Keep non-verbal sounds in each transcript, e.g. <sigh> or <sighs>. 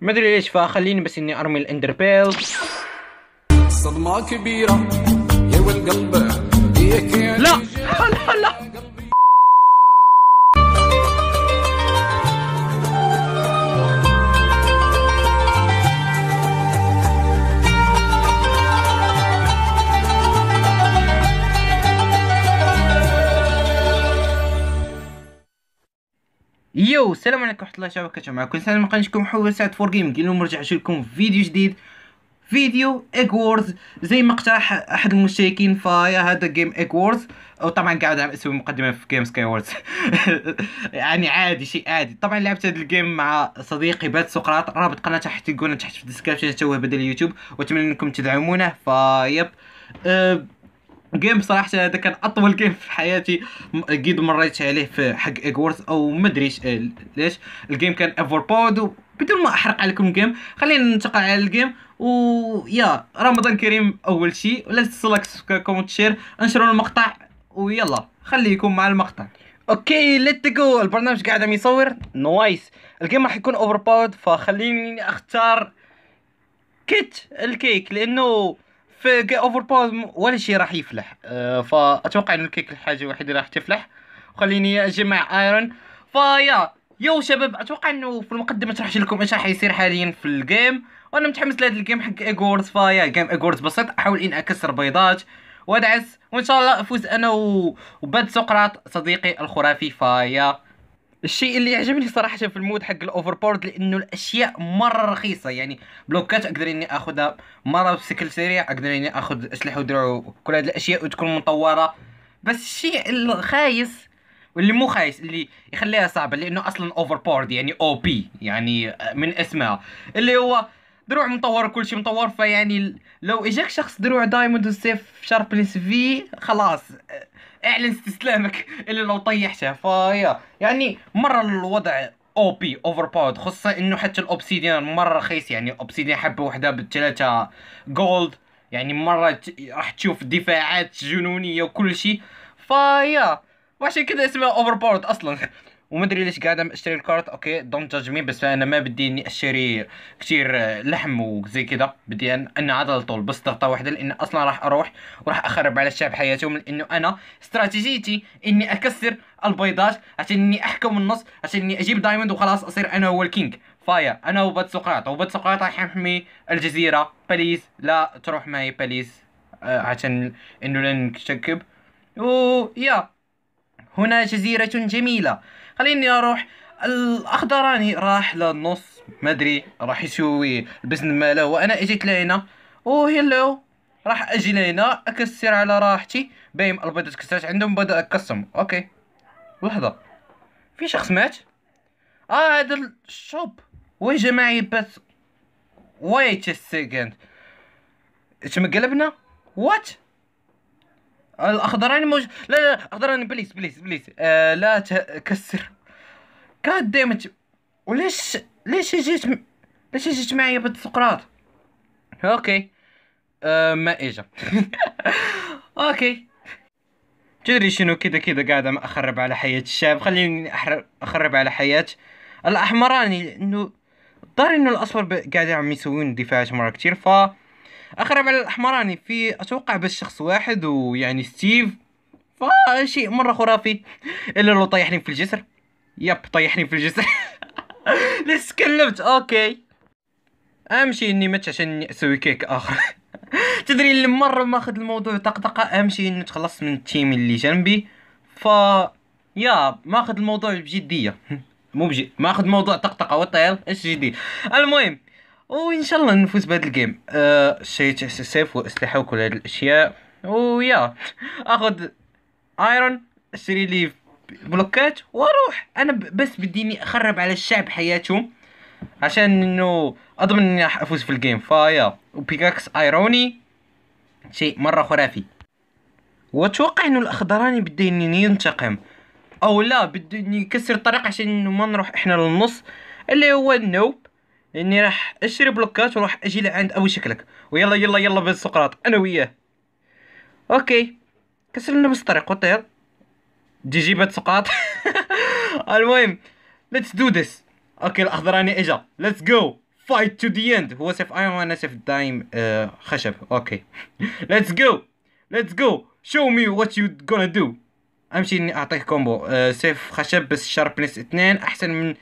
ما ادري ليش فخليني بس اني ارمي الاندر بيل صدمة كبيرة يا والقلب لا لا لا يو السلام عليكم ورحمه الله وبركاته معكم سعد من قناتكم حول سعد فور جيمنج اليوم رجعت لكم فيديو جديد فيديو ايج وورز زي ما اقترح احد المشتركين فيا هذا جيم ايج وورز او طبعا قاعد اسوي مقدمه في جيم سكاي وورز يعني عادي شيء عادي طبعا لعبت هذا الجيم مع صديقي بات سقراط رابط قناته تحت تلقونه تحت في الديسكربشن توه بدل اليوتيوب واتمنى انكم تدعمونه فيب أه جيم صراحه هذا كان اطول جيم في حياتي قد مريت عليه في حق اكورس او ما ادريش ليش الجيم كان اوفر باود بدون ما احرق عليكم الجيم خلينا ننتقل على الجيم و يا رمضان كريم اول شيء ولا تنسوا لايك كومنت شير انشروا المقطع ويلا خليكم مع المقطع اوكي ليت جو البرنامج قاعد عم يصور نوايس الجيم راح يكون اوفر باود فخليني اختار كيت الكيك لانه في اوفر باوز ولا شيء راح يفلح أه، فاتوقع ان الكيك الحاجه الوحيده راح تفلح خليني اجمع ايرون فيا يو شباب اتوقع انه في المقدمه تشرح لكم ايش راح يصير حاليا في الجيم وانا متحمس لهذا الجيم حق ايجورز فيا جيم ايجورز بسيط احاول اني اكسر بيضات وادعس وان شاء الله افوز انا و... وباد سقراط صديقي الخرافي فيا الشيء اللي يعجبني صراحه في المود حق الاوفر بورد لانه الاشياء مره رخيصه يعني بلوكات اقدر اني اخذها مره بسكل سريع اقدر اني اخذ اسلحه ودروع كل هذه الاشياء وتكون مطوره بس الشيء الخايس واللي مو خايس اللي يخليها صعبه لانه اصلا اوفر بورد يعني او بي يعني من اسمها اللي هو دروع مطور وكل شيء مطور فيعني لو اجاك شخص دروع دايموند وسيف شاربنس في خلاص اعلن استسلامك الا لو طيحته فيا يعني مره الوضع او بي اوفر باور خصوصا انه حتى الاوبسيديان مره رخيص يعني الاوبسيديان حبه وحده بثلاثه جولد يعني مره راح تشوف دفاعات جنونيه وكل شيء فيا وعشان كذا اسمها اوفر باورد اصلا ومدري ليش قاعد اشتري الكارت اوكي دونت جادج مي بس انا ما بدي اني اشتري كثير لحم وزي كذا بدي ان انا عضل طول بس ضغطه واحده لان اصلا راح اروح وراح اخرب على الشعب حياته من انه انا استراتيجيتي اني اكسر البيضات عشان اني احكم النص عشان اني اجيب دايموند وخلاص اصير انا هو الكينج فايا انا وبد سقراط وبد سقراط راح يحمي الجزيره بليز لا تروح معي بليز آه عشان انه لنشكب و يا هنا جزيرة جميلة خليني اروح الاخضراني راح للنص ما ادري راح يسوي البزن ماله وانا اجيت لهنا او هيلو راح اجي لهنا اكسر على راحتي بايم البيض تكسرت عندهم بدا اكسم اوكي لحظة في شخص مات اه هذا الشوب وي جماعي بس ويت سكند مقلبنا وات الاخضراني موج لا لا اخضراني بليس بليس بليس آه لا تكسر كاد ديمج وليش ليش جيت م... ليش جيت معايا بنت سقراط اوكي آه ما اجا <laughs> اوكي تدري شنو كذا كذا قاعد اخرب على حياة الشاب خليني اخرب على حياة الاحمراني انه الظاهر انه الاصفر قاعد عم يسوون دفاعات مرة كتير ف اخرب على الاحمراني في اتوقع بس شخص واحد ويعني ستيف فشيء مره خرافي الا لو طيحني في الجسر يب طيحني في الجسر <laughs> لسه كلمت اوكي اهم شيء اني مت عشان اسوي كيك اخر <laughs> تدري اللي مره اخذ الموضوع طقطقه اهم شيء اني تخلصت من التيم اللي جنبي ف يا اخذ الموضوع بجديه <laughs> مو بجد اخذ موضوع طقطقه وطير ايش جدي المهم وان شاء الله نفوز بهذا الجيم أه شريت سيف واسلحه وكل هذه الاشياء ويا اخذ ايرون اشتري لي بلوكات واروح انا بس بديني اخرب على الشعب حياتهم عشان انه اضمن اني راح افوز في الجيم فيا وبيكاكس ايروني شيء مره خرافي واتوقع انه الاخضراني بدا ينتقم او لا بدا يكسر الطريق عشان انه ما نروح احنا للنص اللي هو النوب اني راح اشري بلوكات وراح اجي لعند ابو شكلك ويلا يلا يلا بس سقراط انا وياه اوكي كسر لنا بس الطريق وطير دي جيبة سقراط <laughs> المهم ليتس دو ذس اوكي الاخضراني اجا ليتس جو فايت تو ذا اند هو سيف ايرون وانا سيف دايم آه، خشب اوكي ليتس جو ليتس جو شو مي وات يو غونا دو امشي اني اعطيك كومبو آه، سيف خشب بس شاربنس اثنين احسن من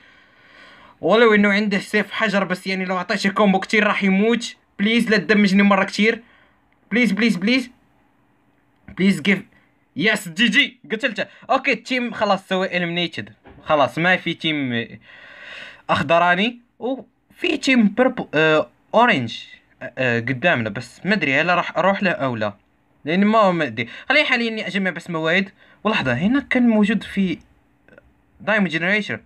ولو انه عنده سيف حجر بس يعني لو عطيته كومبو كتير راح يموت بليز لا تدمجني مره كتير بليز بليز بليز بليز جيف يس جي جي قتلته اوكي التيم خلاص سوى انيميتد خلاص ما في تيم اخضراني وفي تيم بيربل آه اورنج آه قدامنا بس ما ادري هل راح اروح له او لا لان ما ادري خليني حاليا اني اجمع بس مواد ولحظه هنا كان موجود في دايم جنريشن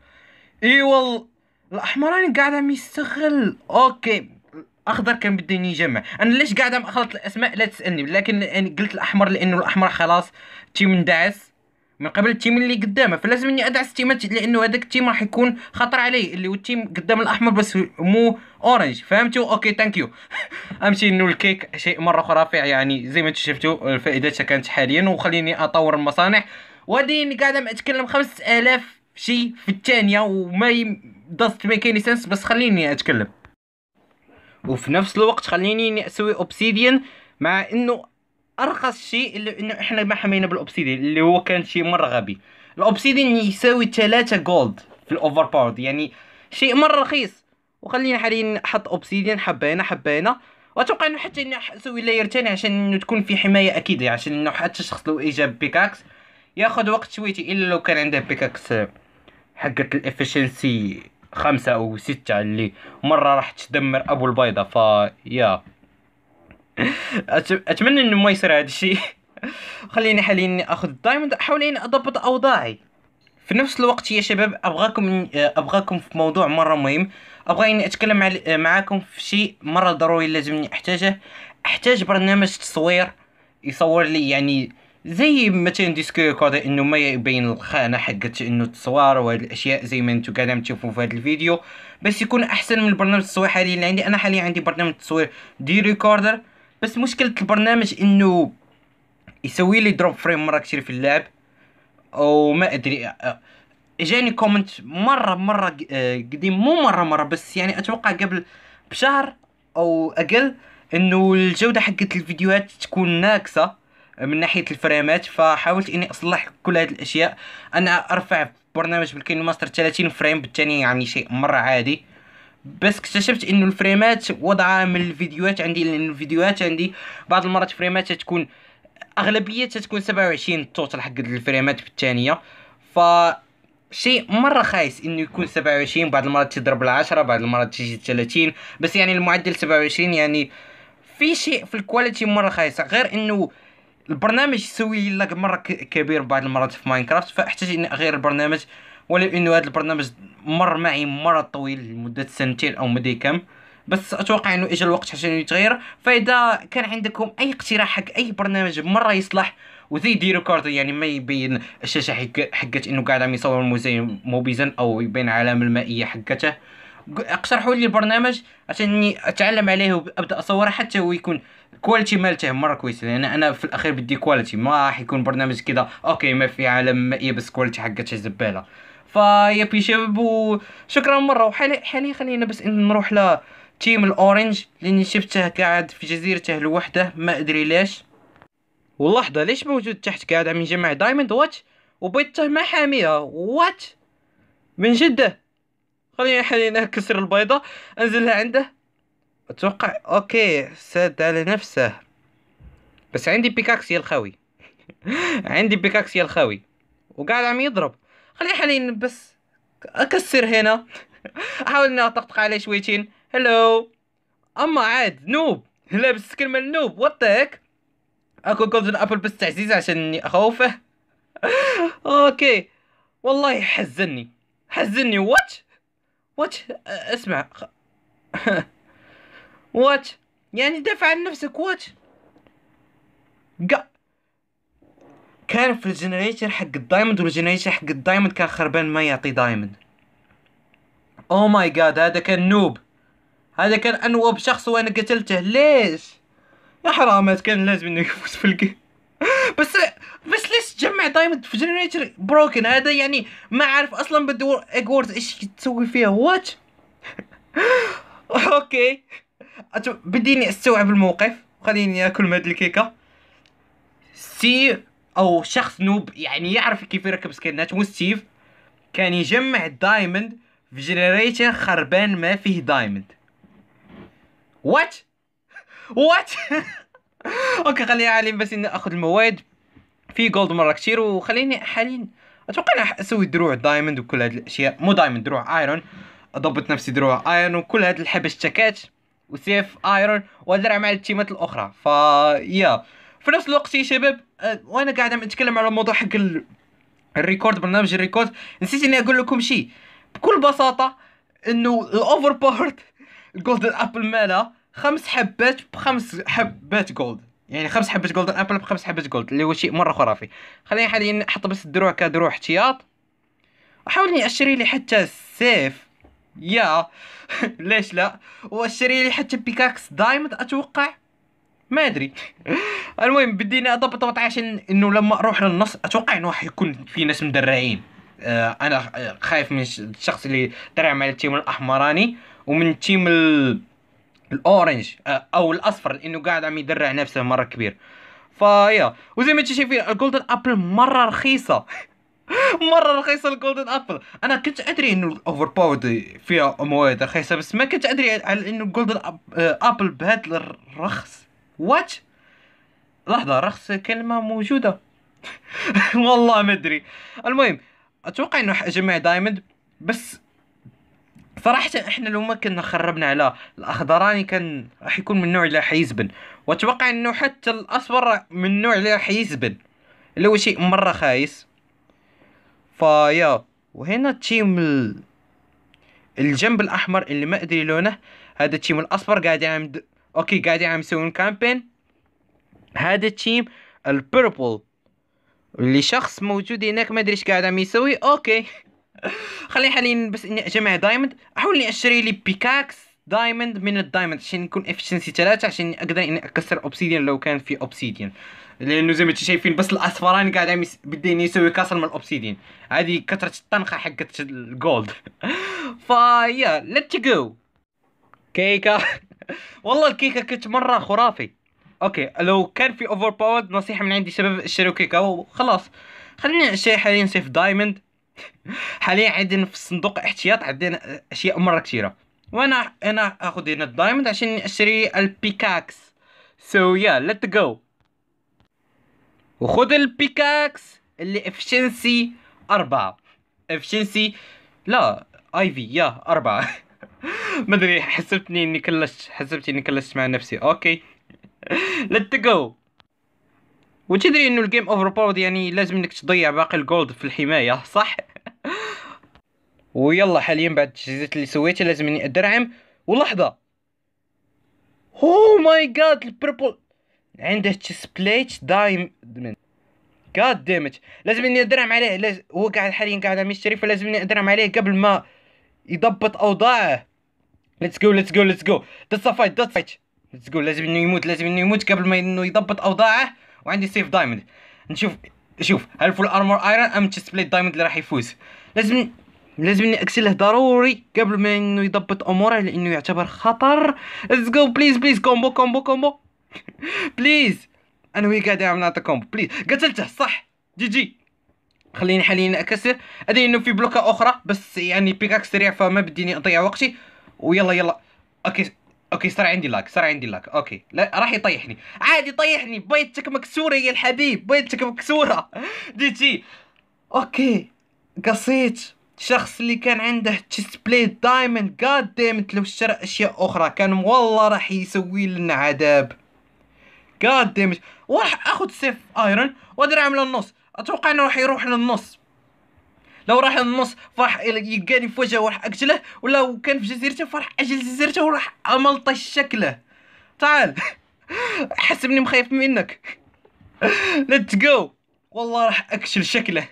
اي والله الاحمراني قاعد عم يستغل اوكي اخضر كان بده يجمع انا ليش قاعد عم اخلط الاسماء لا تسالني لكن يعني قلت الاحمر لانه الاحمر خلاص تيم اندعس من قبل التيم اللي قدامه فلازم اني ادعس تيمات لانه هذاك التيم راح يكون خطر علي اللي هو التيم قدام الاحمر بس مو اورنج فهمتوا اوكي ثانك يو <laughs> امشي انه الكيك شيء مره خرافي يعني زي ما انتم شفتوا الفائده كانت حاليا وخليني اطور المصانع وهذه قاعد عم اتكلم 5000 شيء في الثانيه وما يم... دازت اني سنس بس خليني اتكلم وفي نفس الوقت خليني اسوي اوبسيديان مع انه ارخص شيء اللي انه احنا ما حمينا بالاوبسيديان اللي هو كان شيء مره غبي الاوبسيديان يساوي ثلاثة جولد في الاوفر باورد يعني شيء مره رخيص وخلينا حاليا نحط اوبسيديان حبينا حبينا واتوقع انه حتى انه اسوي لاير ثاني عشان انه تكون في حمايه اكيده يعني عشان انه حتى الشخص لو اجى بيكاكس ياخذ وقت شويتي الا لو كان عنده بيكاكس حقت الافشنسي خمسة أو ستة اللي مرة راح تدمر أبو البيضة يا أتمنى إنه ما يصير هذا الشيء <laughs> خليني حاليا اخذ دايموند احاول اني اضبط اوضاعي في نفس الوقت يا شباب ابغاكم ابغاكم في موضوع مره مهم ابغى اني اتكلم معاكم في شيء مره ضروري لازمني احتاجه احتاج برنامج تصوير يصور لي يعني زي مثلا ديسكو كوري انه ما يبين الخانه حقت انه التصوير وهاد الاشياء زي ما انتم قاعدين تشوفوا في هذا الفيديو بس يكون احسن من برنامج التصوير حاليا اللي عندي انا حاليا عندي برنامج تصوير دي ريكوردر بس مشكله البرنامج انه يسوي لي دروب فريم مره كثير في اللعب وما ادري اجاني كومنت مره مره قديم مو مره مره بس يعني اتوقع قبل بشهر او اقل انه الجوده حقت الفيديوهات تكون ناقصه من ناحيه الفريمات فحاولت اني اصلح كل هذه الاشياء انا ارفع برنامج بالكين ماستر 30 فريم بالثانيه يعني شيء مره عادي بس اكتشفت انه الفريمات وضعها من الفيديوهات عندي لان الفيديوهات عندي بعض المرات فريمات تكون اغلبيه تكون 27 توتال حق الفريمات بالثانيه ف شيء مره خايس انه يكون 27 بعض المرات تضرب العشرة بعض المرات تجي 30 بس يعني المعدل 27 يعني في شيء في الكواليتي مره خايسة غير انه البرنامج يسوي لك مره كبير بعض المرات في ماينكرافت فاحتاج اني اغير البرنامج ولو انه هذا البرنامج مر معي مره طويل لمده سنتين او مدري كم بس اتوقع انه اجى الوقت عشان يتغير فاذا كان عندكم اي اقتراح حق اي برنامج مره يصلح وزي دي ريكورد يعني ما يبين الشاشه حقت انه قاعد عم يصور موبيزا او يبين علامة المائيه حقته اقترحوا لي البرنامج عشان اتعلم عليه وابدا اصوره حتى هو يكون الكواليتي مالته مره كويسه لان انا في الاخير بدي كواليتي ما راح يكون برنامج كذا اوكي ما في عالم مائيه بس كواليتي حقتها زباله فيا شباب وشكرا مره وحالي حاليا خلينا بس نروح ل تيم الاورنج لاني شفته قاعد في جزيرته لوحده ما ادري ليش واللحظة ليش موجود تحت قاعد عم يجمع دايموند واتش وبيضته ما حاميها وات من جدة خليني حاليا اكسر البيضة انزلها عنده اتوقع اوكي ساد على نفسه بس عندي بيكاكس يا الخوي <laughs> عندي بيكاكس يا الخوي وقاعد عم يضرب خلي حاليا بس اكسر هنا <laughs> احاول اني اطقطق عليه شويتين هلو اما عاد نوب لابس كلمه نوب وطيك اكو جولدن ابل بس تعزيز عشان اني اخوفه <laughs> اوكي والله حزني حزني واتش واتش اسمع وات يعني دافع عن نفسك وات كان في الجنريتر حق الدايموند والجنريتر حق الدايموند كان خربان ما يعطي دايموند او ماي جاد هذا كان نوب هذا كان انوب شخص وانا قتلته ليش يا حرامات كان لازم انه يفوز في الجيم <laughs> بس بس ليش تجمع دايموند في جنريتر بروكن هذا يعني ما عارف اصلا بدور اجورد ايش تسوي فيها وات <laughs> اوكي بديني استوعب الموقف خليني اكل من هاد الكيكه ستيف او شخص نوب يعني يعرف كيف يركب سكنات مو ستيف كان يجمع دايموند في جنريتر خربان ما فيه دايموند وات وات <laughs> اوكي خليني اعلم بس اني اخذ المواد في جولد مره كتير وخليني حاليا اتوقع انا اسوي دروع دايموند وكل هاد الاشياء مو دايموند دروع ايرون اضبط نفسي دروع ايرون وكل هاد الحبشتكات وسيف ايرون والدرع مع التيمات الاخرى ف يا في نفس الوقت يا شباب أه، وانا قاعد عم نتكلم على الموضوع حق الريكورد برنامج الريكورد نسيت اني اقول لكم شيء بكل بساطه انه الاوفر بارت جولدن ابل مالها خمس حبات بخمس حبات جولد يعني خمس حبات جولدن ابل بخمس حبات جولد اللي هو شيء مره خرافي خليني حاليا نحط بس الدروع كدروع احتياط وحاولني اشري لي حتى السيف يا <laughs> ليش لا واشتري لي حتى بيكاكس دايموند اتوقع ما ادري <laughs> المهم اضبط ضبط عشان انه لما اروح للنص اتوقع انه راح يكون في ناس مدرعين آه انا خايف من الشخص اللي درع مع التيم الاحمراني ومن التيم الاورنج آه او الاصفر لانه قاعد عم يدرع نفسه مره كبير فيا وزي ما انت شايفين الجولدن ابل مره رخيصه <laughs> <laughs> مره رخيصه الجولدن ابل انا كنت ادري انه الاوفر باورد فيها مواد رخيصه بس ما كنت ادري على انه الجولدن ابل آه، بهذا الرخص وات لحظه رخص كلمه موجوده <laughs> والله ما ادري المهم اتوقع انه جميع دايموند بس صراحة احنا لو ما كنا خربنا على الاخضراني كان راح يكون من نوع اللي راح يزبن واتوقع انه حتى الاصفر من نوع اللي راح يزبن اللي هو شيء مرة خايس فايا وهنا التيم ال... الجنب الاحمر اللي ما ادري لونه هذا التيم الاصفر قاعد يعمل اوكي قاعد يعمل يسوون كامبين هذا التيم البيربل اللي شخص موجود هناك ما ادري ايش قاعد عم يسوي اوكي <laughs> خليني حاليا بس اني اجمع دايموند احاول اني اشتري لي بيكاكس دايموند من الدايموند عشان يكون افشنسي ثلاثة عشان اقدر اني اكسر اوبسيديان لو كان في اوبسيديان لانه زي ما انتم شايفين بس الاصفراني قاعد عم بده يسوي كسر من الاوبسيدين هذه كثره الطنخه حقت الجولد فيا ليتس جو كيكه <laughs> والله الكيكه كنت مره خرافي اوكي لو كان في اوفر باور نصيحه من عندي شباب اشتروا كيكه وخلاص خليني اشتري حاليا سيف دايموند <laughs> حاليا عندنا في الصندوق احتياط عندنا اشياء مره كثيره وانا انا اخذ هنا الدايموند عشان اشتري البيكاكس سو يا ليت جو وخذ البيكاكس اللي افشنسي أربعة افشنسي لا اي في يا أربعة <laughs> ما ادري حسبتني اني كلشت حسبت اني كلشت مع نفسي اوكي ليت جو وتدري انه الجيم اوفر باورد يعني لازم انك تضيع باقي الجولد في الحمايه صح <laughs> ويلا حاليا بعد التجهيزات اللي سويتها لازم اني ادرعم ولحظه اوه ماي جاد البربل عنده تشيس بليت دايموند جاد ديمت لازم اني ادرم عليه لاز... هو قاعد حاليا قاعد عم يشتري فلازم اني ادرم عليه قبل ما يضبط اوضاعه ليتس جو ليتس جو ليتس جو ذاتس فايت ذاتس فايت ليتس جو لازم انه يموت لازم انه يموت قبل ما انه يضبط اوضاعه وعندي سيف دايموند نشوف شوف هل فول ارمور ايرون ام تشيس بليت دايموند اللي راح يفوز لازم لازم اني اكسله ضروري قبل ما انه يضبط اموره لانه يعتبر خطر ليتس جو بليز بليز كومبو كومبو كومبو بليز <laughs> انا وي قاعد عم نعطيكم بليز قتلته صح جي جي خليني حاليا اكسر ادري انه في بلوكه اخرى بس يعني بيكاك سريع فما بديني اضيع وقتي ويلا يلا اوكي اوكي صار عندي لاك صار عندي لاك اوكي لا راح يطيحني عادي طيحني بيضتك مكسوره يا الحبيب بيضتك مكسوره دي <laughs> جي اوكي قصيت الشخص اللي كان عنده تشيست بليد دايموند جاد ديمت لو اشترى اشياء اخرى كان والله راح يسوي لنا عذاب جاد ديميت وراح اخذ سيف ايرون وادير اعمل النص اتوقع انه راح يروح للنص لو راح للنص فراح يلقاني في وجهه وراح اقتله ولو كان في جزيرته فراح اجل جزيرته وراح املطش شكله تعال <laughs> حسبني مخايف منك ليتس جو والله راح اكشل شكله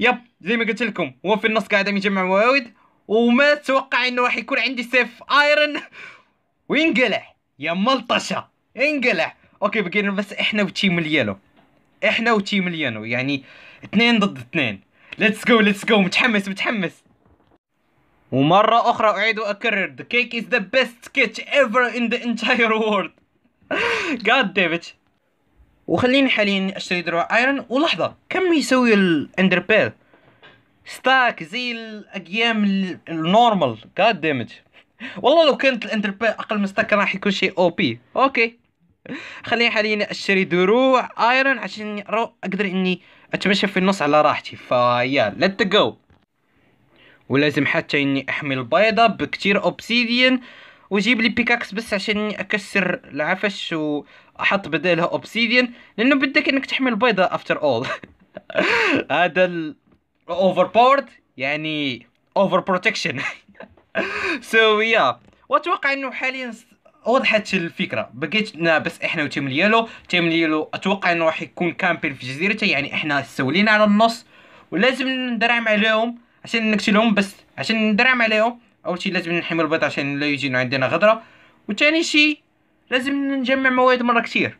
يب زي ما قلت لكم هو في النص قاعد يجمع موارد وما اتوقع انه راح يكون عندي سيف ايرون وينقلع يا ملطشه انقلع اوكي بقينا بس احنا وتيم اليلو احنا وتيم اليلو يعني اثنين ضد اثنين ليتس جو ليتس جو متحمس متحمس ومرة أخرى أعيد وأكرر the cake is the best sketch ever in the entire world <laughs> God damn it وخليني حاليا أشتري دروع ايرون ولحظة كم يسوي الاندر بيل ستاك زي الأيام النورمال God damn it والله لو كانت الاندر بيل أقل من ستاك راح يكون شيء أو بي أوكي خليني حاليا اشتري دروع ايرون عشان اقدر اني اتمشى في النص على راحتي فيا ليت جو ولازم حتى اني احمي البيضة بكتير اوبسيديان وجيب لي بيكاكس بس عشان اكسر العفش واحط بدالها اوبسيديان لانه بدك انك تحمي البيضة افتر اول هذا الاوفر باورد يعني اوفر بروتكشن سو يا واتوقع انه حاليا وضحت الفكره بقيتنا بس احنا وتيم ليالو تيم ليالو اتوقع انه راح يكون كامبين في جزيرته يعني احنا سولينا على النص ولازم ندرعم عليهم عشان نقتلهم بس عشان ندرعم عليهم اول شيء لازم نحمي البيض عشان لا يجينا عندنا غدره وثاني شيء لازم نجمع مواد مره كثير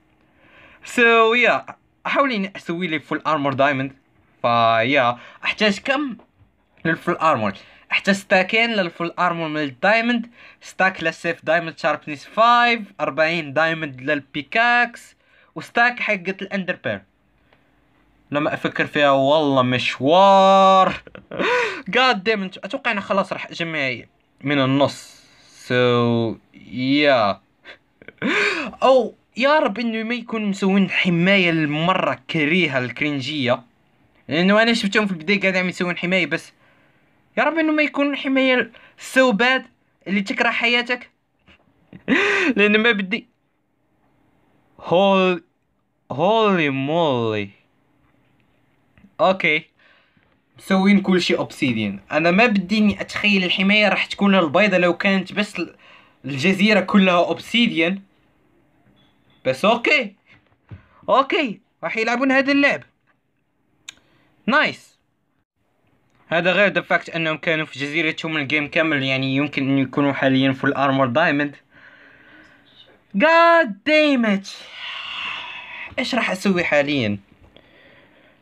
سو يا yeah. اسوي لي فول ارمور دايموند فيا احتاج كم للفول ارمور حتى ستاكين للفول ارمور من الدايموند ستاك للسيف دايموند شاربنيس 5 40 دايموند للبيكاكس وستاك حقة الاندر بير لما افكر فيها والله مشوار قاد <laughs> ديم اتوقع انا خلاص راح اجمعي من النص سو يا <laughs> او يا رب انه ما يكون مسوين حمايه المره كريهه الكرنجيه لانه انا شفتهم في البدايه قاعد عم يسوون حمايه بس يا رب انه ما يكون حمايه السوبات اللي تكره حياتك <laughs> لان ما بدي هول هولي مولي اوكي مسوين كلشي اوبسيديان انا ما بديني اتخيل الحمايه راح تكون البيضه لو كانت بس الجزيره كلها اوبسيديان بس اوكي اوكي راح يلعبون هذا اللعب نايس هذا غير دفاكت انهم كانوا في جزيرتهم الجيم كامل يعني يمكن ان يكونوا حاليا في الارمور دايموند جاد damn ايش راح اسوي حاليا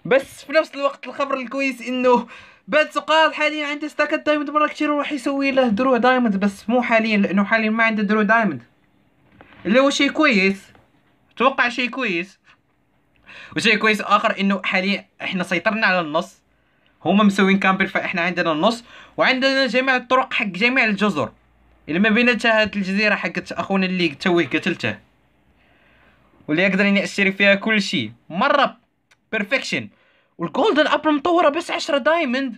بس في نفس الوقت الخبر الكويس انه باد سقاط حاليا عنده ستاكات دايموند مرة كثير وراح يسوي له دروع دايموند بس مو حاليا لانه حاليا ما عنده دروع دايموند اللي هو شيء كويس اتوقع شيء كويس وشيء كويس اخر انه حاليا احنا سيطرنا على النص هما مسوين كامبل فاحنا عندنا النص وعندنا جميع الطرق حق جميع الجزر اللي ما بيناتها هاد الجزيره حقت اخونا اللي توه قتلته واللي يقدر اني اشتري فيها كل شيء مره بيرفكشن والجولدن ابل مطوره بس 10 دايموند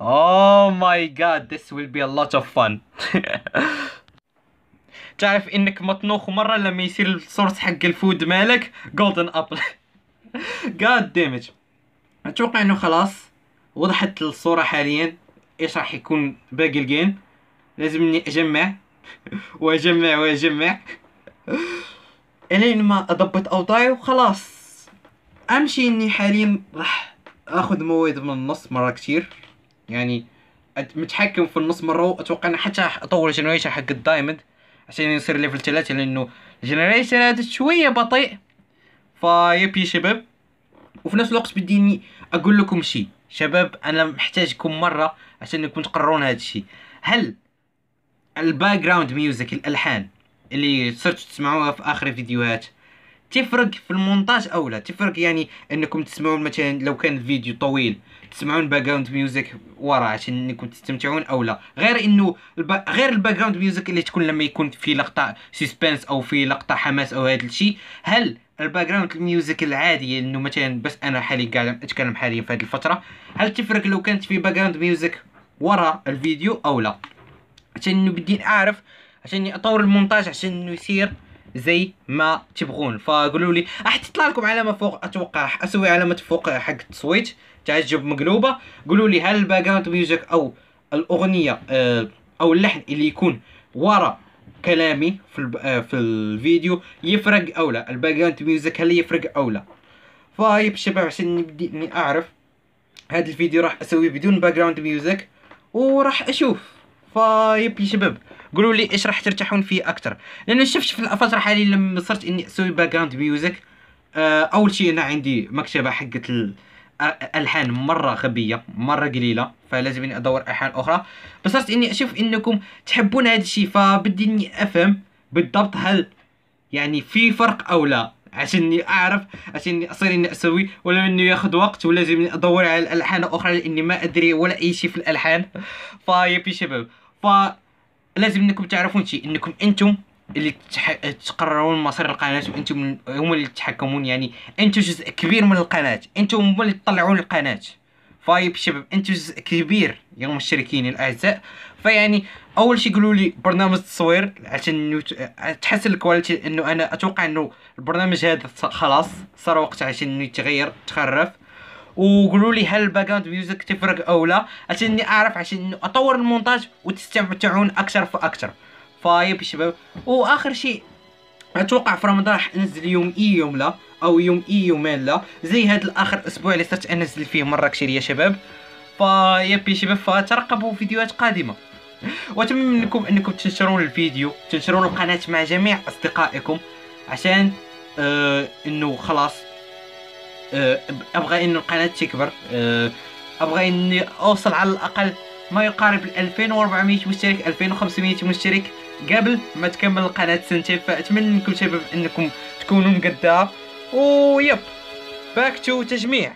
اوه ماي جاد this will be a lot of fun <laughs> تعرف انك مطنوخ مره لما يصير السورس حق الفود مالك جولدن ابل <laughs> god damn it اتوقع انه خلاص وضحت الصوره حاليا ايش راح يكون باقي الجيم لازمني اجمع <laughs> واجمع واجمع <laughs> الين ما اضبط اوضاعي وخلاص امشي اني حاليا راح اخذ مواد من النص مره كتير يعني متحكم في النص مره واتوقع انه حتى اطور جنريشن حق الدايموند عشان يصير ليفل 3 لانه جنريشن هذا شويه بطيء فيب يا شباب وفي نفس الوقت بديني اقول لكم شيء شباب انا محتاجكم مره عشان انكم تقررون هذا الشيء هل الباك جراوند ميوزك الالحان اللي صرتوا تسمعوها في اخر الفيديوهات تفرق في المونتاج او لا تفرق يعني انكم تسمعون مثلا لو كان الفيديو طويل تسمعون باك جراوند ميوزك ورا عشان انكم تستمتعون او لا غير انه الب... غير الباك جراوند ميوزك اللي تكون لما يكون في لقطه سسبنس او في لقطه حماس او هذا الشيء هل الباك جراوند الميوزك العاديه انه مثلا بس انا حاليا قاعد اتكلم حاليا في هذه الفتره هل تفرق لو كانت في باك جراوند ميوزك ورا الفيديو او لا عشان انه بدي اعرف عشان اطور المونتاج عشان انه يصير زي ما تبغون فقولوا لي راح تطلع لكم علامه فوق اتوقع اسوي علامه فوق حق التصويت تعجب مقلوبه قولوا لي هل الباك جراوند ميوزك او الاغنيه آه، او اللحن اللي يكون ورا كلامي في الب... آه، في الفيديو يفرق او لا الباك جراوند ميوزك هل يفرق او لا فهاي طيب، شباب عشان نبدي اني اعرف هذا الفيديو راح اسويه بدون باك جراوند ميوزك وراح اشوف فايب يا شباب قولوا لي ايش راح ترتاحون فيه اكثر لانه شفت في الفتره الحاليه لما صرت اني اسوي باك جراوند ميوزك اول شيء انا عندي مكتبه حقت الحان مره غبيه مره قليله فلازمني ادور الحان اخرى بصرت اني اشوف انكم تحبون هذا الشيء فبدي اني افهم بالضبط هل يعني في فرق او لا عشان اعرف عشان اصير اني اسوي ولا انه ياخذ وقت ولازمني ادور على الالحان اخرى لاني ما ادري ولا اي شيء في الالحان يا شباب ف لازم انكم تعرفون شيء انكم انتم اللي تقررون مصير القناه وانتم هما اللي تتحكمون يعني انتم جزء كبير من القناه انتم هما اللي تطلعون القناه فايب شباب انتم جزء كبير يا مشتركين الاعزاء فيعني اول شيء قولوا لي برنامج التصوير عشان تحسن الكواليتي انه انا اتوقع انه البرنامج هذا خلاص صار وقت عشان يتغير تخرف وقولوا لي هل جراوند ميوزك تفرق او لا عشان اعرف عشان اطور المونتاج وتستمتعون اكثر فاكثر فايب شباب واخر شيء اتوقع في رمضان راح انزل يوم اي يوم لا او يوم اي يومين لا زي هذا الاخر اسبوع اللي صرت انزل فيه كثير يا شباب فيبي شباب فترقبوا فيديوهات قادمه واتمنى منكم انكم تنشرون الفيديو تنشرون القناه مع جميع اصدقائكم عشان آه انه خلاص آه ابغى ان القناه تكبر آه ابغى اني اوصل على الاقل ما يقارب 2400 مشترك 2500 مشترك قبل ما تكمل القناه سنتي فاتمنى لكم شباب انكم تكونوا مقدها ويب باك تو تجميع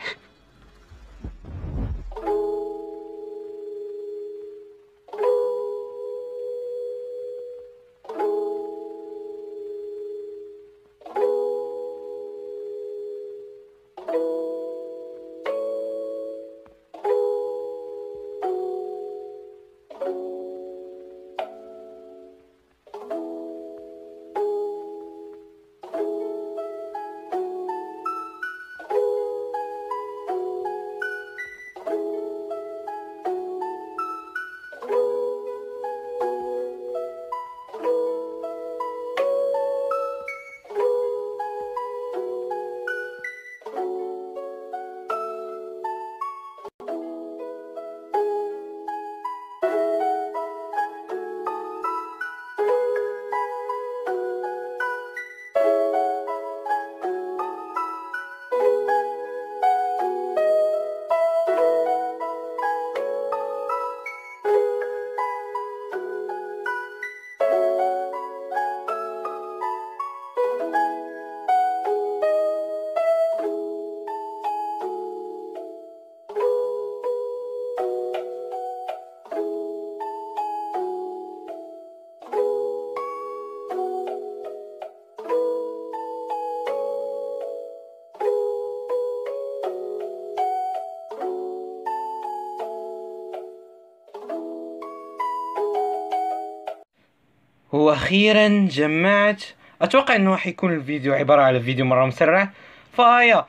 اخيرا جمعت اتوقع انه راح يكون الفيديو عبارة على فيديو مرة مسرع فايا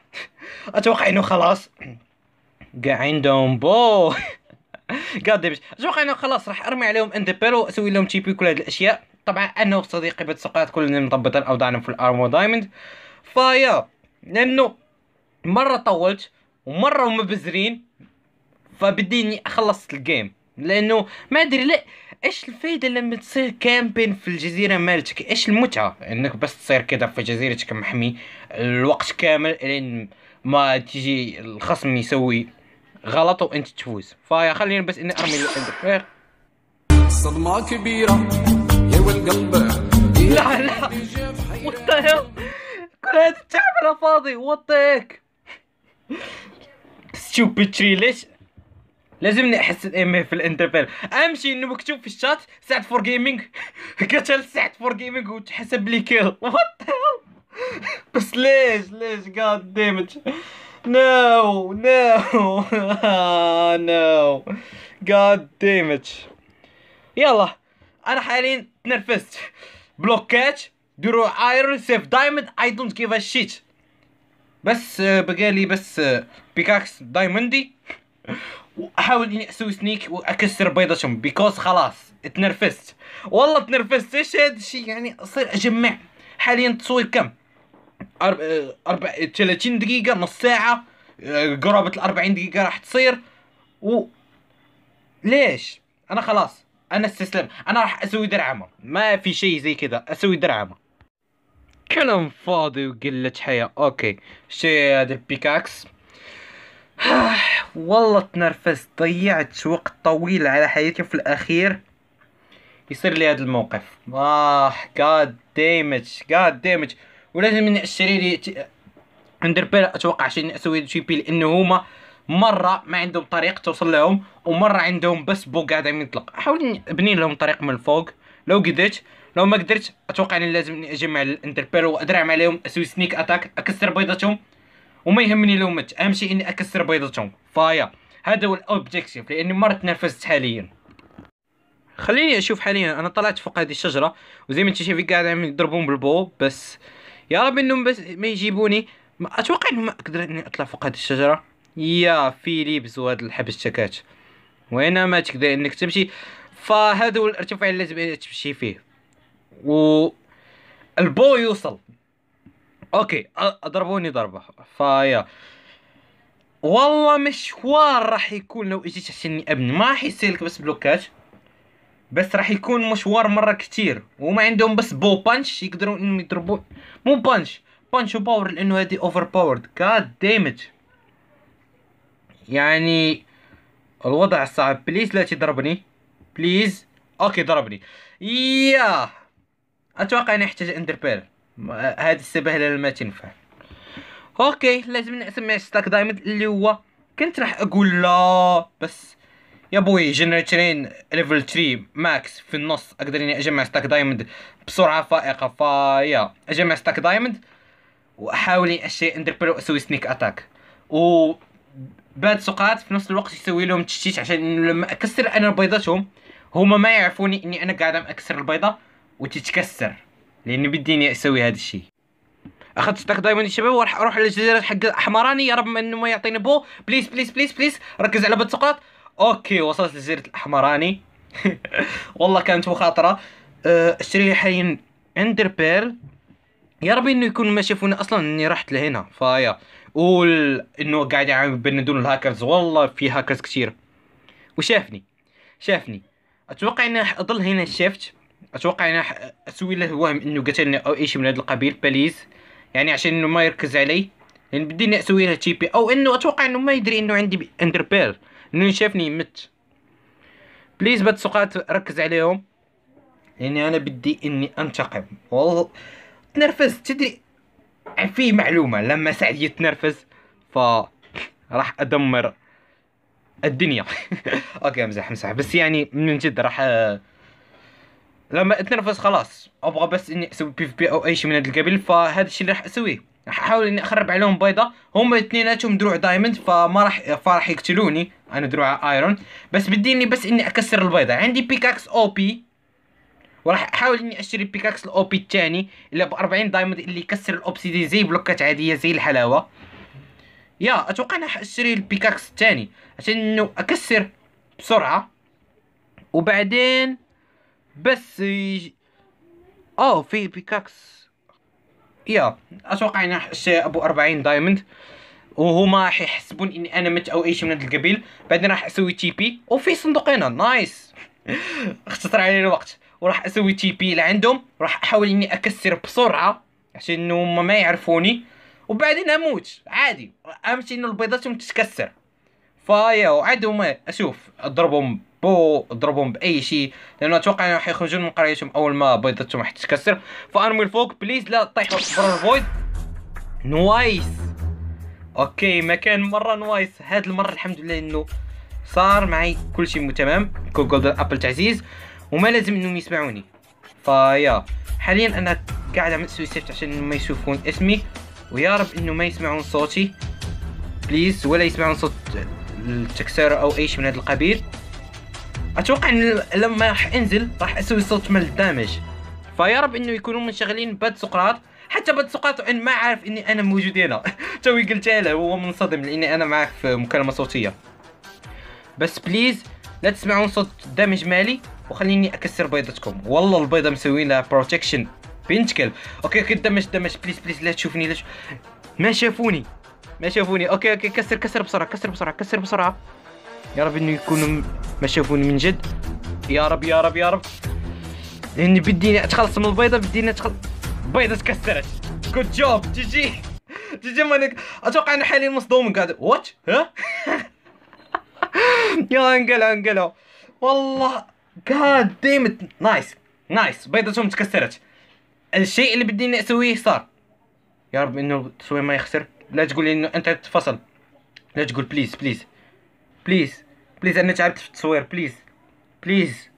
اتوقع انه خلاص كاع عندهم بو قاد اتوقع انه خلاص راح ارمي عليهم اندبيل واسوي لهم تشيبي كل هاد الاشياء طبعا انا وصديقي بيت كلنا مضبطين اوضاعنا في الارمو دايموند فايا لانه مره طولت ومره مبزرين بزرين فبدي اني اخلص الجيم لانه ما ادري لا ايش الفايدة لما تصير كامبين في الجزيرة مالتك ايش المتعة انك بس تصير كده في جزيرتك محمي الوقت كامل لين ما تجي الخصم يسوي غلط وانت تفوز فيا خليني بس اني ارمي الفير صدمة كبيرة يا والقلب لا لا وطيب كل هذا التعب على فاضي وطيك ستوبيد تري ليش لازم نحسن ام إيه في الانترفيل اهم شيء انه مكتوب في الشات سعد فور جيمنج قتل سعد فور جيمنج وتحسب لي كيل وات <laughs> بس ليش ليش جاد ديمت نو نو نو جاد ديمت يلا انا حاليا تنرفزت بلوكات ديروا ايرون سيف دايموند اي دونت جيف ا شيت بس بقالي بس بيكاكس دايموندي واحاول اني اسوي سنيك واكسر بيضتهم بيكوز خلاص تنرفزت والله تنرفزت ايش هذا الشيء يعني اصير اجمع حاليا التصوير كم أرب... أربع... 30 دقيقة نص ساعة قرابة ال 40 دقيقة راح تصير و ليش؟ انا خلاص انا استسلم انا راح اسوي درعمة ما في شيء زي كذا اسوي درعمة كلام فاضي وقلة حياة اوكي شي هذا البيكاكس <sighs> والله تنرفزت ضيعت وقت طويل على حياتي في الاخير يصير لي هذا الموقف اه جاد ديمج جاد ديمج ولازم نشري لي ندير بيل اتوقع شي اسوي شي بيل انه هما مره ما عندهم طريق توصل لهم ومره عندهم بس بوك قاعد عم يطلق حاول نبني لهم طريق من الفوق لو قدرت لو ما قدرت اتوقع اني لازم اجمع الانتربيل وادرعم عليهم اسوي سنيك اتاك اكسر بيضتهم وما يهمني لو مت اهم شيء اني اكسر بيضتهم فايا هذا هو الاوبجيكتيف لاني ما تنافست حاليا خليني اشوف حاليا انا طلعت فوق هذه الشجره وزي ما انت شايف قاعد عم يضربون بالبو بس يا رب انهم بس ما يجيبوني ما اتوقع انه ما اقدر اني اطلع فوق هذه الشجره يا فيليبس الحبس تكات وين ما تقدر انك تمشي فهذا هو الارتفاع اللي تمشي فيه و البو يوصل اوكي اضربوني ضربه فيا والله مشوار راح يكون لو اجيت عشان ابني ما راح يصير لك بس بلوكات بس راح يكون مشوار مره كثير وما عندهم بس بو بانش يقدروا انهم يضربوا مو بانش بانش وباور لانه هذه اوفر باورد جاد ديمج يعني الوضع صعب بليز لا تضربني بليز اوكي ضربني ياه اتوقع اني احتاج اندر بيرل هذه السبهله ما تنفع اوكي لازم نسمي ستاك دايموند اللي هو كنت راح اقول لا بس يا بوي جنريترين ليفل 3 ماكس في النص اقدر اني اجمع ستاك دايموند بسرعه فائقه فيا اجمع ستاك دايموند واحاول اشي اندربل واسوي سنيك اتاك و بعد سقاط في نفس الوقت يسوي لهم تشتيت عشان لما اكسر انا بيضتهم هما ما يعرفوني اني انا قاعد اكسر البيضه وتتكسر بدي بديني اسوي هذا الشيء اخذت ستاك دايموند الشباب وراح اروح على الجزيره حق الاحمراني يا رب انه ما يعطيني بو بليز بليز بليز بليز ركز على بنت سقراط اوكي وصلت لجزيره الاحمراني <laughs> والله كانت مخاطره أه، اشتري حاليا اندر بيرل يا ربي انه يكون ما شافوني اصلا اني رحت لهنا فايا قول انه قاعد يبندون الهاكرز والله في هاكرز كثير وشافني شافني اتوقع اني راح اضل هنا شفت اتوقع انا اسوي له وهم انه قتلني او اي شيء من هذا القبيل بليز يعني عشان انه ما يركز علي لان بدي اسوي له تيبي او انه اتوقع انه ما يدري انه عندي اندر بير انه شافني مت بليز باد السقاط ركز عليهم لاني انا بدي اني انتقم والله تنرفز تدري في معلومة لما سعد يتنرفز ف راح ادمر الدنيا <laughs> اوكي امزح امزح بس يعني من جد راح آه، لما اتنرفز خلاص ابغى بس اني اسوي بي في بي او اي شيء من هذا القبيل فهذا الشيء اللي راح اسويه راح احاول اني اخرب عليهم بيضه هم اثنيناتهم دروع دايموند فما راح فراح يقتلوني انا دروع ايرون بس بدي اني بس اني اكسر البيضه عندي بيكاكس او بي وراح احاول اني اشتري بيكاكس الاو بي الثاني اللي ب 40 دايموند اللي يكسر الاوبسيدين زي بلوكات عاديه زي الحلاوه يا اتوقع اني اشتري البيكاكس الثاني عشان انه اكسر بسرعه وبعدين بس ي... او آه، في بيكاكس يا اتوقع ان شي ابو 40 دايموند وهما راح يحسبون اني انا مت او اي شيء من هذا القبيل بعدين راح اسوي تي بي وفي صندوق هنا نايس <laughs> اختصر علي الوقت وراح اسوي تي بي لعندهم راح احاول اني اكسر بسرعه عشان انه ما يعرفوني وبعدين اموت عادي اهم شيء انه البيضات تتكسر فايا وعدهم اشوف اضربهم يضربوه ضربهم باي شيء لانه اتوقع انهم حيخرجون من قريتهم اول ما بيضتهم راح تتكسر فارمي الفوق بليز لا طيحوا برا الفويد نوايس اوكي مكان مره نوايس هاد المره الحمد لله انه صار معي كل شيء تمام كود ابل تعزيز وما لازم انهم يسمعوني فيا حاليا انا قاعد اعمل سويسيفت عشان ما يشوفون اسمي ويا رب انه ما يسمعون صوتي بليز ولا يسمعون صوت التكسير او اي شيء من هذا القبيل اتوقع ان لما راح انزل راح اسوي صوت من الدامج فيا رب انه يكونوا منشغلين باد سقراط حتى باد سقراط ان ما عارف اني انا موجود هنا <laughs> توي قلتها له هو منصدم لاني انا معاه في مكالمه صوتيه بس بليز لا تسمعون صوت دامج مالي وخليني اكسر بيضتكم والله البيضه مسويين لها بروتكشن بنت كلب اوكي اوكي دمج دمج بليز بليز لا تشوفني لا تشوف... ما شافوني ما شافوني اوكي اوكي كسر كسر بسرعه كسر بسرعه كسر بسرعه يا رب انه يكونوا ما شافوني من جد يا رب يا رب يا رب لاني بديني اتخلص من البيضه بديني اتخلص البيضه تكسرت جود جوب جي جي جي جي مانك اتوقع انا حاليا مصدوم قاعد وات ها <laughs> يا انقلع انقلع والله جاد ديمت نايس نايس بيضتهم تكسرت الشيء اللي بدي اسويه صار يا رب انه التصوير ما يخسر لا تقول لي انه انت تفصل لا تقول بليز بليز بليز بليز انا تعبت في التصوير بليز بليز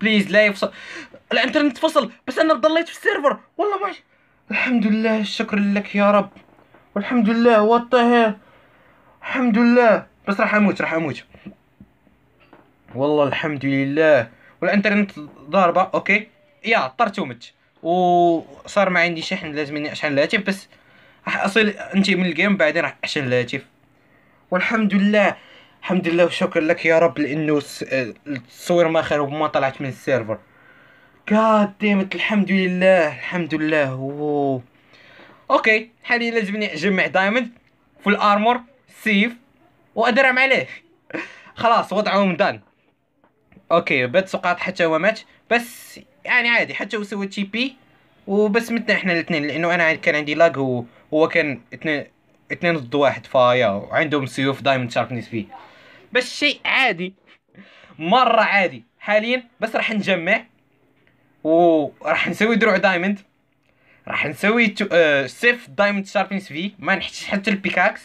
بليز لا يفصل الانترنت فصل بس انا ضليت في السيرفر والله ماشي الحمد لله الشكر لك يا رب والحمد لله وات الحمد لله بس راح اموت راح اموت والله الحمد لله والانترنت ضاربه اوكي يا طرت ومت وصار ما عندي شحن لازمني اشحن الهاتف بس راح اصل انت من الجيم بعدين راح اشحن الهاتف والحمد لله الحمد لله وشكرا لك يا رب لانه التصوير ما خرب وما طلعت من السيرفر ديمت الحمد لله الحمد لله أوه. اوكي حاليا لازمني اجمع دايموند في الارمور سيف وادرم عليه خلاص وضعهم دان اوكي بيت سقاط حتى هو مات بس يعني عادي حتى هو سوى تي بي وبس متنا احنا الاثنين لانه انا كان عندي لاج وهو كان اثنين اثنين ضد واحد فيا وعندهم سيوف دايموند شاركنيس فيه بس شيء عادي مره عادي حاليا بس راح نجمع وراح نسوي دروع دايموند راح نسوي تو... آه... سيف دايموند شاربنس في ما نحتاج حتى البيكاكس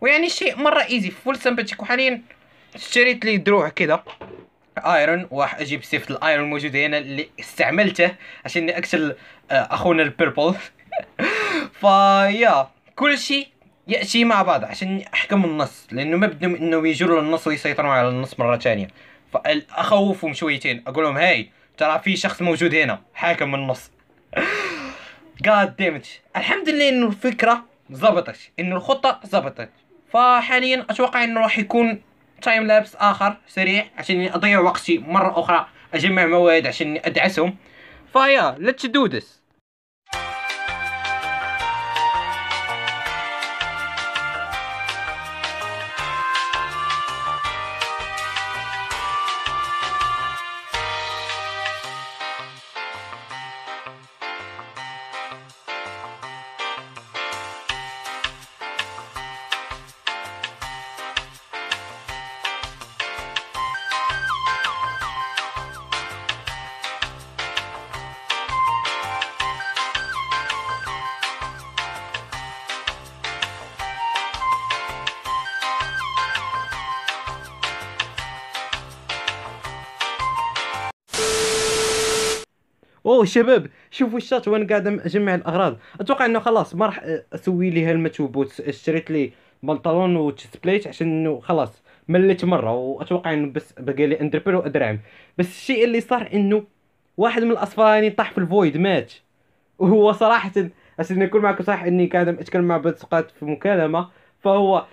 ويعني شيء مره ايزي فول سمباتيك وحاليا اشتريت لي دروع كذا ايرون وراح اجيب سيف الايرون موجود هنا اللي استعملته عشان اقتل آه اخونا البيربل <laughs> فيا كل شيء ياتي مع بعض عشان احكم النص لانه ما بدهم انه يجروا للنص ويسيطروا على النص مره ثانيه فاخوفهم شويتين اقول لهم هاي ترى في شخص موجود هنا حاكم النص جاد ديمج الحمد لله انه الفكره ظبطت انه الخطه ظبطت فحاليا اتوقع انه راح يكون تايم لابس اخر سريع عشان اضيع وقتي مره اخرى اجمع مواد عشان ادعسهم فيا ليتس دو ذس شباب شوفوا الشات وانا قاعد اجمع الاغراض اتوقع انه خلاص ما راح آه، اسوي لي هالمتوب اشتريت لي بنطلون وتشيست بليت عشان انه خلاص مليت مره واتوقع انه بس باقي لي اندربل وادرعم بس الشيء اللي صار انه واحد من الاصفراني طاح في الفويد مات وهو صراحه عشان نكون معكم صح اني قاعد اتكلم مع بعض سقاط في مكالمه فهو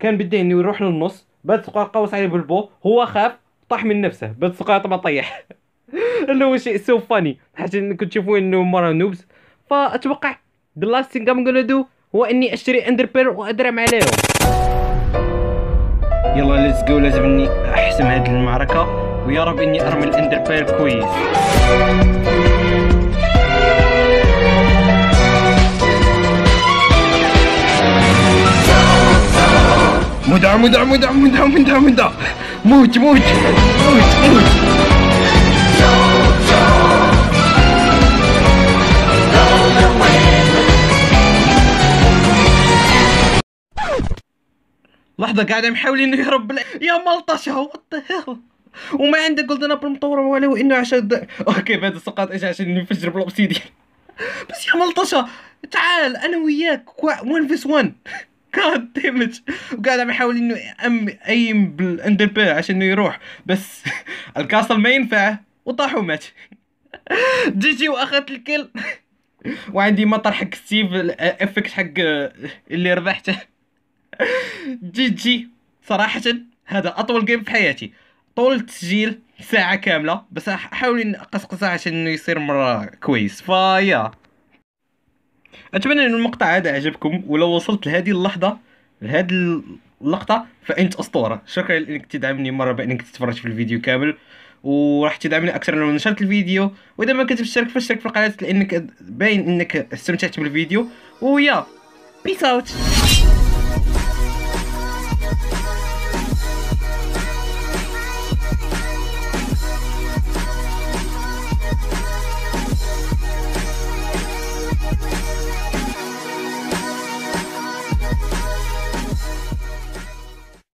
كان بدي انه يروح للنص بعد سقاط قوس عليه بالبو هو خاف طاح من نفسه بعد سقاط ما طيح <laughs> <laughs> اللي هو شيء سو فاني حيت تشوفوا انه مرة نوبس فاتوقع ذا لاست ثينغ ام غانا دو هو اني اشتري اندر بير وادرم عليهم يلا ليتس جو لازم اني احسم هذه المعركه ويا رب اني ارمي الاندر بير كويس مدعم مدعم مدعم مدعم مدعم مدعم موت موت موت موت لحظه قاعد محاولين انه يهرب بلا يا ملطشه وات وما عنده جولدن ابل مطوره ولا وانه عشان اوكي بعد سقط ايش عشان ينفجر بالاوبسيديان بس يا ملطشه تعال انا وياك 1 فيس 1 كاد ديمج وقاعد عم يحاول انه ام ايم بالاندر بيل عشان انه يروح بس <laughs> الكاسل ما ينفع وطاح ومات جي جي واخذت الكل وعندي مطر حق ستيف الافكت حق آه، اللي ربحته جي جي صراحه هذا اطول جيم في حياتي طول التسجيل ساعة كاملة بس إن أقصقصها عشان انه يصير مرة كويس فيا اتمنى ان المقطع هذا عجبكم ولو وصلت لهذه اللحظة لهذه اللقطة فانت اسطورة شكرا لانك تدعمني مرة بانك تتفرج في الفيديو كامل وراح تدعمني اكثر لو نشرت الفيديو واذا ما كنت مشترك فاشترك في القناة لانك باين انك استمتعت بالفيديو ويا بيس اوت